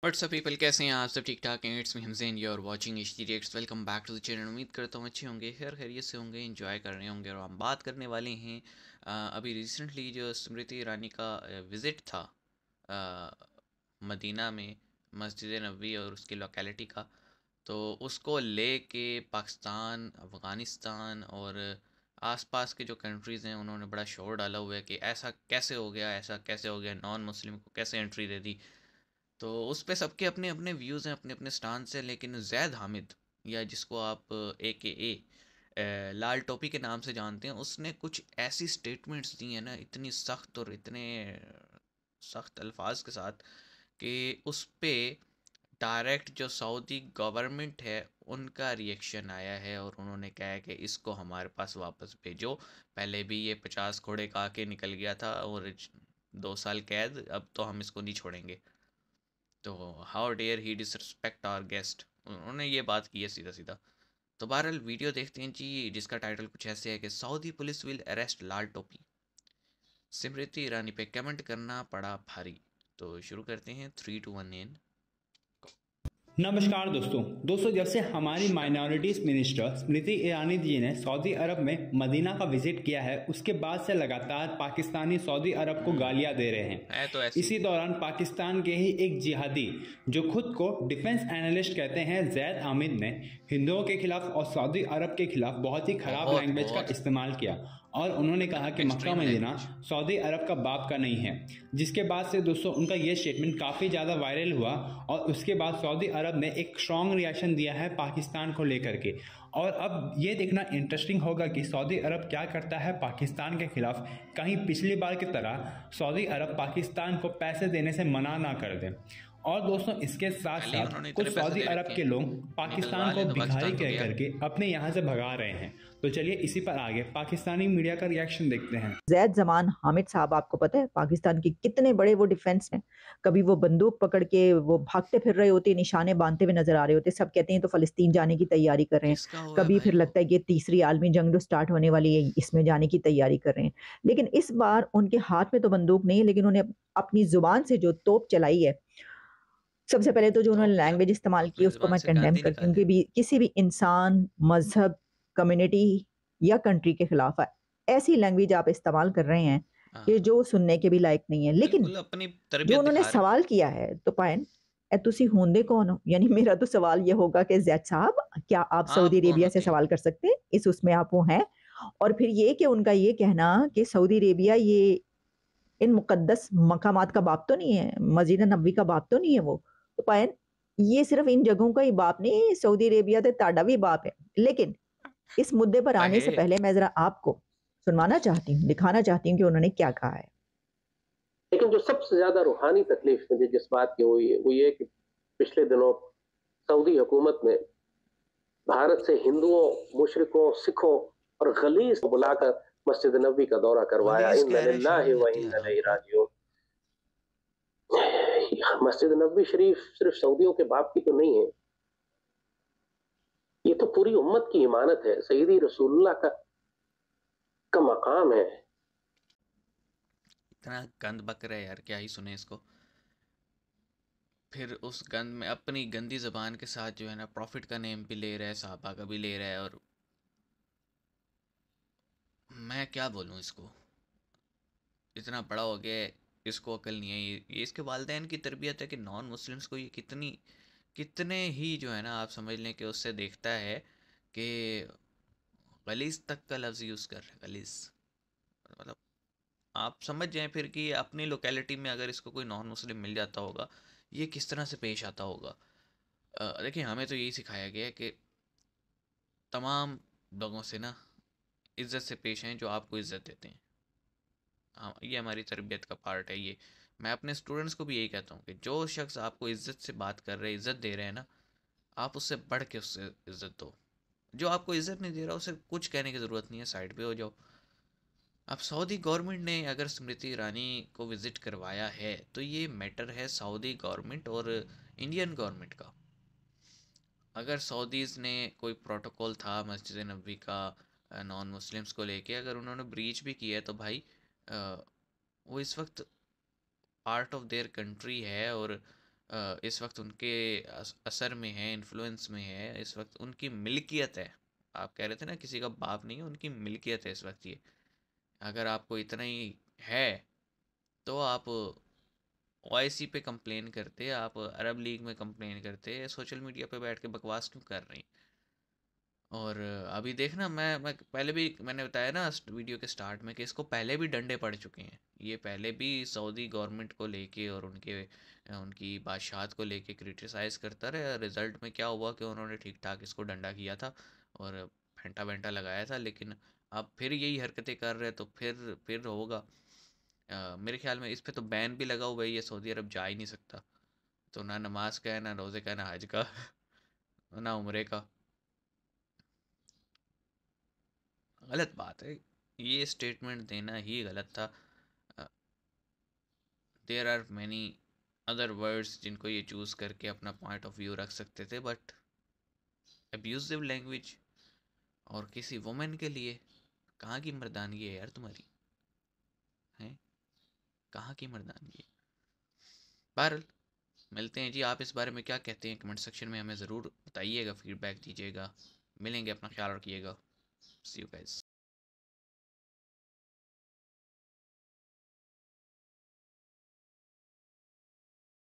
WhatsApp people कैसे हैं आप सब ठीक ठाक हैं इट्स मी हमजेन you are watching H D welcome back to the channel उम्मीद करता हूँ अच्छे होंगे खैर खैरियत से होंगे इन्जॉय कर रहे होंगे और हम बात करने वाले हैं अभी रिसेंटली जो स्मृति ईरानी का विज़िट था आ, मदीना में मस्जिद नबी और उसकी लोकेलिटी का तो उसको ले के पाकिस्तान अफ़गानिस्तान और आसपास के जो कंट्रीज़ हैं उन्होंने बड़ा शोर डाला हुआ है कि ऐसा कैसे हो गया ऐसा कैसे हो गया नॉन मुस्लिम को कैसे एंट्री दे दी तो उस पर सबके अपने अपने व्यूज़ हैं अपने अपने स्टांस हैं लेकिन जैद हामिद या जिसको आप ए के ए लाल टोपी के नाम से जानते हैं उसने कुछ ऐसी स्टेटमेंट्स दी हैं ना इतनी सख्त और इतने सख्त अल्फाज के साथ कि उस पर डायरेक्ट जो सऊदी गवर्नमेंट है उनका रिएक्शन आया है और उन्होंने कहा है कि इसको हमारे पास वापस भेजो पहले भी ये पचास घोड़े का के निकल गया था और दो साल कैद अब तो हम इसको नहीं छोड़ेंगे तो how dare he disrespect our guest उन्होंने ये बात की है सीधा सीधा तो बहरहाल वीडियो देखते हैं जी जिसका टाइटल कुछ ऐसे है कि सऊदी पुलिस विल अरेस्ट लाल टोपी स्मृति ईरानी पे कमेंट करना पड़ा भारी तो शुरू करते हैं थ्री टू वन एन नमस्कार दोस्तों दोस्तों जब से हमारी माइनॉरिटीज मिनिस्टर स्मृति ईरानी जी ने सऊदी अरब में मदीना का विजिट किया है उसके बाद से लगातार पाकिस्तानी सऊदी अरब को गालियां दे रहे हैं तो इसी दौरान पाकिस्तान के ही एक जिहादी जो खुद को डिफेंस एनालिस्ट कहते हैं जैद आमिद ने हिंदुओं के खिलाफ और सऊदी अरब के खिलाफ बहुत ही खराब लैंग्वेज का इस्तेमाल किया और उन्होंने कहा कि मक्का मदीना सऊदी अरब का बाप का नहीं है जिसके बाद से दोस्तों उनका यह स्टेटमेंट काफ़ी ज़्यादा वायरल हुआ और उसके बाद सऊदी अरब ने एक स्ट्रॉन्ग रिएक्शन दिया है पाकिस्तान को लेकर के और अब ये देखना इंटरेस्टिंग होगा कि सऊदी अरब क्या करता है पाकिस्तान के खिलाफ कहीं पिछली बार की तरह सऊदी अरब पाकिस्तान को पैसे देने से मना ना कर दें और दोस्तों इसके साथ साथ कुछ सऊदी अरब के लोग पाकिस्तान को भिखारी कह करके अपने यहाँ से भगा रहे हैं तो चलिए इसी पर आगे पाकिस्तानी मीडिया का रिएक्शन देखते हैं जैद जमान हामिद साहब आपको पता है पाकिस्तान के कितने बड़े वो डिफेंस हैं कभी वो बंदूक पकड़ के वो भागते फिर रहे होते निशाने बांधते हुए नजर आ रहे होते सब कहते हैं तो फलस्तीन जाने की तैयारी कर रहे हैं कभी फिर लगता है ये तीसरी आलमी जंग जो स्टार्ट होने वाली है इसमें जाने की तैयारी कर रहे हैं लेकिन इस बार उनके हाथ में तो बंदूक नहीं है लेकिन उन्हें अपनी जुबान से जो तोप चलाई है सबसे पहले तो जो उन्होंने लैंग्वेज इस्तेमाल की उसको मैं कंडेम करती हूँ क्योंकि किसी भी इंसान मजहब कम्युनिटी या कंट्री के खिलाफ ऐसी लैंग्वेज आप इस्तेमाल कर रहे हैं कि हाँ। जो सुनने के भी लायक नहीं है लेकिन जो उन्होंने सवाल किया है तो पायन ਤੁਸੀਂ ਹੁੰਦੇ ਕੌਣ ਹੋ ਯਾਨੀ ਮੇਰਾ ਤਾਂ ਸਵਾਲ ਇਹ ਹੋਗਾ ਕਿ ਜ਼ੈਦ क्या आप हाँ, सऊदी अरेबिया से सवाल कर सकते हैं इस उसमें आप वो हैं और फिर ये कि उनका ये कहना कि सऊदी अरेबिया ये इन मुकद्दस मकामात का बाप तो नहीं है मस्जिद नबी का बाप तो नहीं है वो तो पायन ये सिर्फ इन जगहों का ही बाप नहीं सऊदी अरेबिया तो ताडा भी बाप है लेकिन इस मुद्दे पर आने से पहले मैं जरा आपको सुनवाना चाहती हूँ दिखाना चाहती हूँ कि उन्होंने क्या कहा है लेकिन जो सबसे ज्यादा रूहानी तकलीफ मुझे जिस बात की हुई है वो ये कि पिछले दिनों सऊदी हुकूमत ने भारत से हिंदुओं मुशरकों सिखों और गलीस को बुलाकर मस्जिद नबी का दौरा करवाया इन्ना इन्ना लिल्लाहि व इलैहि राजिऊन मस्जिद नबी शरीफ सिर्फ सऊदियों के बाप की तो नहीं है ये तो पूरी उम्मत की इमानत है सईदी रसूल्ला का का मकाम है इतना गंद बक रहा है यार क्या ही सुने इसको फिर उस गंद में अपनी गंदी जबान के साथ जो है ना प्रॉफिट का नेम भी ले रहा है साहबा का भी ले रहा है और मैं क्या बोलूँ इसको इतना बड़ा हो गया इसको अकल नहीं है ये, ये इसके वालदेन की तरबियत है कि नॉन मुस्लिम्स को ये कितनी कितने ही जो है ना आप समझ लें कि उससे देखता है कि गलीस तक का लफ्ज़ यूज़ कर रहे गलीस मतलब आप समझ जाएं फिर कि अपनी लोकेलिटी में अगर इसको कोई नॉन मुस्लिम मिल जाता होगा ये किस तरह से पेश आता होगा देखिए हमें तो यही सिखाया गया है कि तमाम लोगों से ना इज़्ज़त से पेश हैं जो आपको इज़्ज़त देते हैं हाँ, ये हमारी तरबियत का पार्ट है ये मैं अपने स्टूडेंट्स को भी यही कहता हूँ कि जो शख्स आपको इज़्ज़त से बात कर रहे इज़्ज़त दे रहे हैं ना आप उससे बढ़ के उससे इज़्ज़त दो जो आपको इज़्ज़त नहीं दे रहा उसे कुछ कहने की ज़रूरत नहीं है साइड पे हो जाओ अब सऊदी गवर्नमेंट ने अगर स्मृति ईरानी को विज़िट करवाया है तो ये मैटर है सऊदी गवर्नमेंट और इंडियन गवर्नमेंट का अगर सऊदीज़ ने कोई प्रोटोकॉल था मस्जिद नबी का नॉन मुस्लिम्स को लेके अगर उन्होंने ब्रीच भी किया है तो भाई वो इस वक्त पार्ट ऑफ देयर कंट्री है और इस वक्त उनके असर में है इन्फ्लुएंस में है इस वक्त उनकी मिल्कियत है आप कह रहे थे ना किसी का बाप नहीं है उनकी मिल्कियत है इस वक्त ये अगर आपको इतना ही है तो आप ओ पे कंप्लेन करते आप अरब लीग में कंप्लेन करते सोशल मीडिया पे बैठ के बकवास क्यों कर रही और अभी देखना मैं मैं पहले भी मैंने बताया ना वीडियो के स्टार्ट में कि इसको पहले भी डंडे पड़ चुके हैं ये पहले भी सऊदी गवर्नमेंट को लेके और उनके उनकी बादशाहत को लेके क्रिटिसाइज करता रहे रिजल्ट में क्या हुआ कि उन्होंने ठीक ठाक इसको डंडा किया था और फेंटा वेंटा लगाया था लेकिन अब फिर यही हरकतें कर रहे तो फिर फिर होगा मेरे ख्याल में इस पर तो बैन भी लगा हुआ है ये सऊदी अरब जा ही नहीं सकता तो ना नमाज का है ना रोज़े का है ना हज का ना उम्र का गलत बात है ये स्टेटमेंट देना ही गलत था there are many other words जिनको ये चूज़ करके अपना पॉइंट ऑफ व्यू रख सकते थे बट एब्यूजिव लैंग्वेज और किसी वुमेन के लिए कहाँ की मर्दानगी है यार तुम्हारी हैं कहाँ की मर्दानगी है बहरल मिलते हैं जी आप इस बारे में क्या कहते हैं कमेंट सेक्शन में हमें ज़रूर बताइएगा फीडबैक दीजिएगा मिलेंगे अपना ख्याल रखिएगा See you guys.